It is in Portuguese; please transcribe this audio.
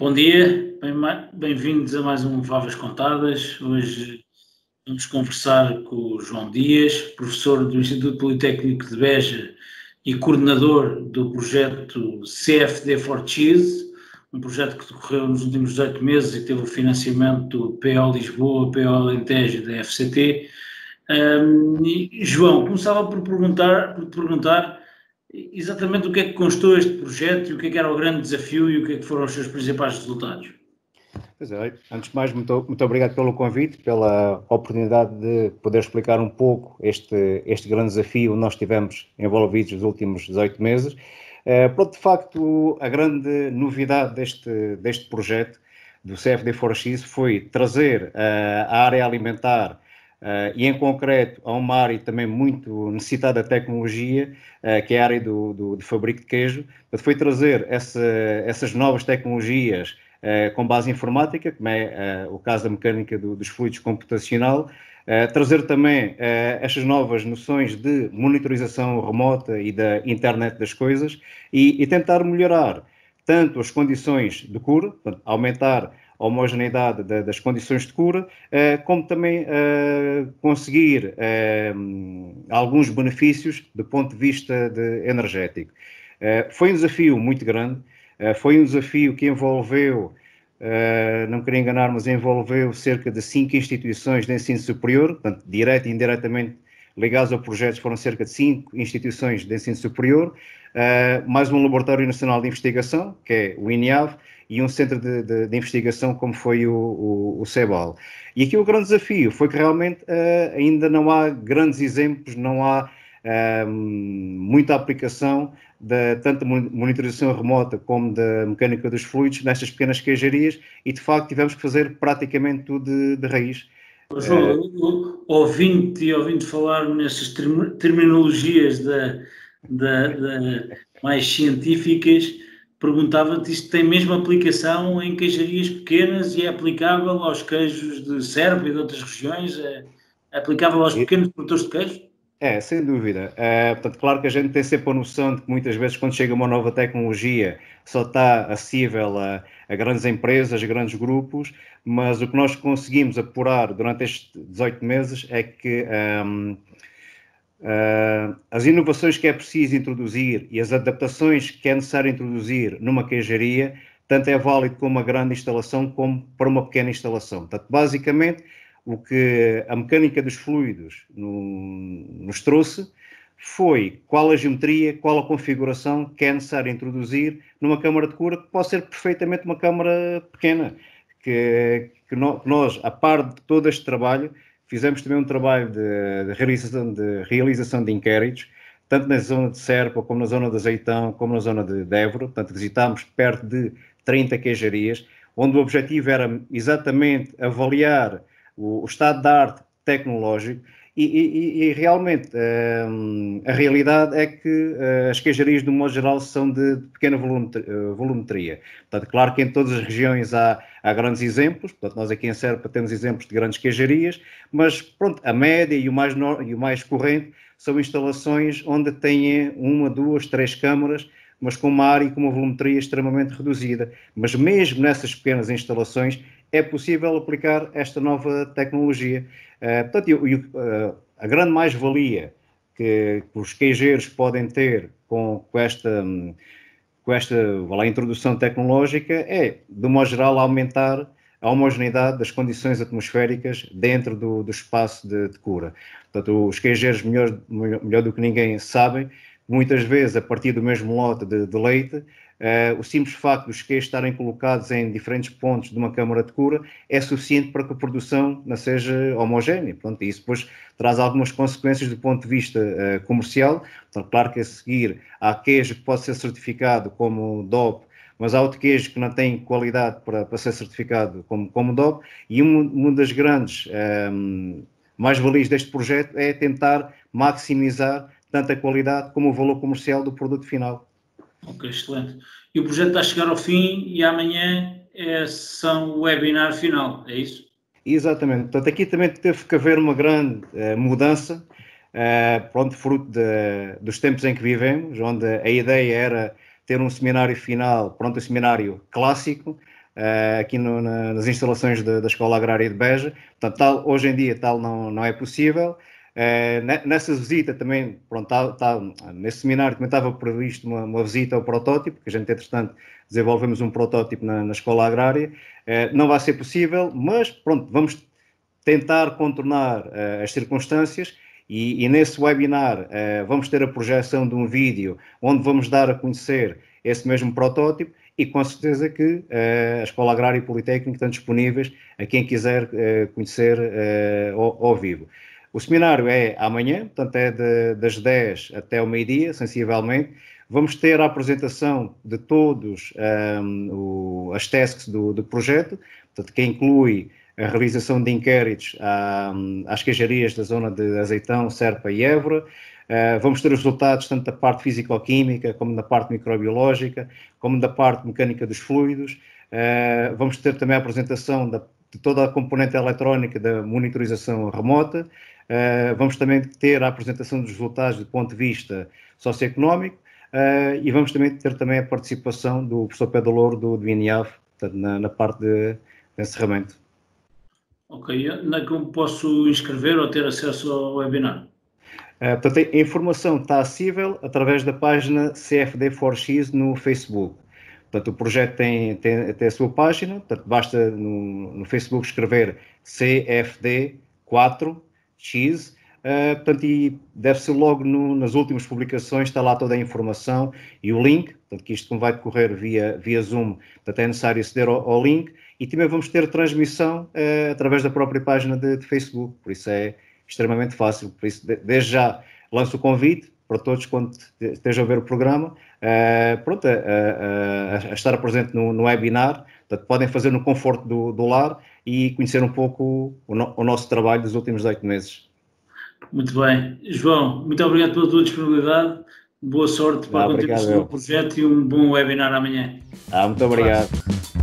Bom dia, bem-vindos a mais um Favas Contadas. Hoje vamos conversar com o João Dias, professor do Instituto Politécnico de Beja e coordenador do projeto CFD for Cheese, um projeto que decorreu nos últimos 18 meses e teve o financiamento do PO Lisboa, PO Alentejo e da FCT. Um, João, começava por perguntar, por perguntar exatamente o que é que constou este projeto e o que é que era o grande desafio e o que é que foram os seus principais resultados. Pois é, antes de mais, muito, muito obrigado pelo convite, pela oportunidade de poder explicar um pouco este, este grande desafio que nós tivemos envolvidos nos últimos 18 meses. É, eh, pronto, de facto, a grande novidade deste, deste projeto do CFD4X foi trazer uh, a área alimentar Uh, e em concreto a uma área também muito necessitada da tecnologia, uh, que é a área do, do, fabrico de queijo. Portanto, foi trazer essa, essas novas tecnologias uh, com base informática, como é o caso da mecânica do, dos fluidos computacional, trazer também estas novas noções de monitorização remota e da internet das coisas e, e tentar melhorar tanto as condições de cura, portanto, aumentar homogeneidade das condições de cura, eh, como também eh, conseguir eh, alguns benefícios do ponto de vista de energético. Foi um desafio muito grande, foi um desafio que envolveu não queria enganar, mas envolveu cerca de cinco instituições de ensino superior, portanto, direto e indiretamente Ligados ao projeto foram cerca de cinco instituições de ensino superior, uh, mais um Laboratório Nacional de Investigação, que é o INEAV, e um centro de, de, de investigação como foi o, o, o, CEBAL. E aqui o grande desafio foi que realmente uh, ainda não há grandes exemplos, não há uh, muita aplicação da tanto monitorização remota como da mecânica dos fluidos nestas pequenas queijarias e de facto tivemos que fazer praticamente tudo de, de raiz João, é... ouvindo-te ouvindo falar nessas term terminologias da, da, da, mais científicas, perguntava-te se tem mesmo aplicação em queijarias pequenas e é aplicável aos queijos de Sérvia e de outras regiões? É, é aplicável aos pequenos produtores de queijo? É, sem dúvida. É, portanto, claro que a gente tem sempre a noção de que muitas vezes quando chega uma nova tecnologia só está acessível a, a grandes empresas, a grandes grupos, mas o que nós conseguimos apurar durante estes 18 meses é que um, uh, hum, as inovações que é preciso introduzir e as adaptações que é necessário introduzir numa queijaria, tanto é válido para uma grande instalação como para uma pequena instalação. Portanto, basicamente, o que a mecânica dos fluidos nos trouxe foi qual a geometria, qual a configuração que é necessário introduzir numa câmara de cura que pode ser perfeitamente uma câmara pequena. Que, que, nós, a par de todo este trabalho, fizemos também um trabalho de, de realização, de realização de inquéritos, tanto na zona de Serpa, como na zona de Azeitão, como na zona de Évora. Portanto, visitámos perto de 30 queijarias, onde o objetivo era exatamente avaliar o, o estado da arte tecnológico e, e, e, realmente ehm, a realidade é que eh, as queijarias, de um modo geral, são de, pequena eh, volumetria. Portanto, claro que em todas as regiões há, há grandes exemplos, portanto, nós aqui em Serpa temos exemplos de grandes queijarias, mas pronto, a média e o mais, no, e o mais corrente são instalações onde têm uma, duas, três câmaras, mas com uma área e com uma volumetria extremamente reduzida. Mas mesmo nessas pequenas instalações é possível aplicar esta nova tecnologia. Uh, portanto, eu, eu, uh, a grande mais-valia que, que, os queijeiros podem ter com, com esta, hum, com esta lá, introdução tecnológica é, de modo geral, aumentar a homogeneidade das condições atmosféricas dentro do, do espaço de, de, cura. Portanto, os queijeiros, melhor, melhor, do que ninguém, sabem, muitas vezes, a partir do mesmo lote de, de leite, Uh, o simples facto dos queijos estarem colocados em diferentes pontos de uma câmara de cura é suficiente para que a produção não seja homogénea. Portanto, isso depois traz algumas consequências do ponto de vista uh, comercial. Portanto, claro que a seguir há queijo que pode ser certificado como DOP, mas há outro queijo que não tem qualidade para, para ser certificado como, como DOP. E uma, uma das grandes um, ehm, mais-valias deste projeto é tentar maximizar tanto a qualidade como o valor comercial do produto final. Ok, excelente. E o projeto está a chegar ao fim e amanhã é são o webinar final, é isso? Exatamente. Portanto, aqui também teve que haver uma grande uh, mudança, uh, pronto, fruto de, dos tempos em que vivemos, onde a ideia era ter um seminário final, pronto, um seminário clássico, uh, aqui no, na, nas instalações de, da Escola Agrária de Beja. Portanto, tal, hoje em dia tal não, não é possível. É, nessa visita também, pronto, tá, tá, nesse seminário também estava previsto uma, uma, visita ao protótipo, que a gente, entretanto, desenvolvemos um protótipo na, na escola agrária. É, não vai ser possível, mas pronto, vamos tentar contornar eh, as circunstâncias e, e nesse webinar vamos ter a projeção de um vídeo onde vamos dar a conhecer esse mesmo protótipo e com certeza que uh, a Escola Agrária e Politécnica estão disponíveis a quem quiser conhecer ao, ao vivo. O seminário é amanhã, portanto é de, das 10 até o meio-dia, sensivelmente. Vamos ter a apresentação de todos um, o, as tasks do, do, projeto, portanto, que inclui a realização de inquéritos hum, às queijarias da zona de Azeitão, Serpa e Évora. Uh, vamos ter os resultados tanto da parte físico-química, como da parte microbiológica, como da parte mecânica dos fluidos. Uh, vamos ter também a apresentação da, de toda a componente eletrónica da monitorização remota. Uh, vamos também ter a apresentação dos resultados do ponto de vista socioeconómico uh, e vamos também ter também a participação do professor Pedro Louro do, do INIAV, na, na, parte de, de encerramento. Ok, onde é que eu posso inscrever ou ter acesso ao webinar? Uh, portanto, a informação está acessível através da página CFD4X no Facebook. Portanto, o projeto tem, tem, tem a sua página, portanto, basta no, no Facebook escrever CFD4 X. Uh, portanto, e deve-se logo no, nas últimas publicações, está lá toda a informação e o link, portanto, que isto vai decorrer via, via Zoom, portanto, é necessário aceder ao, ao link e também vamos ter transmissão uh, através da própria página de, de, Facebook, por isso é extremamente fácil, por isso de, desde já lanço o convite para todos quando estejam a ver o programa, uh, pronto, a, a, a, estar presente no, no webinar, Portanto, podem fazer no conforto do, do lar e conhecer um pouco o, no, o nosso trabalho dos últimos oito meses. Muito bem. João, muito obrigado pela tua disponibilidade. Boa sorte para ah, a continuação do projeto e um bom webinar amanhã. Ah, muito obrigado.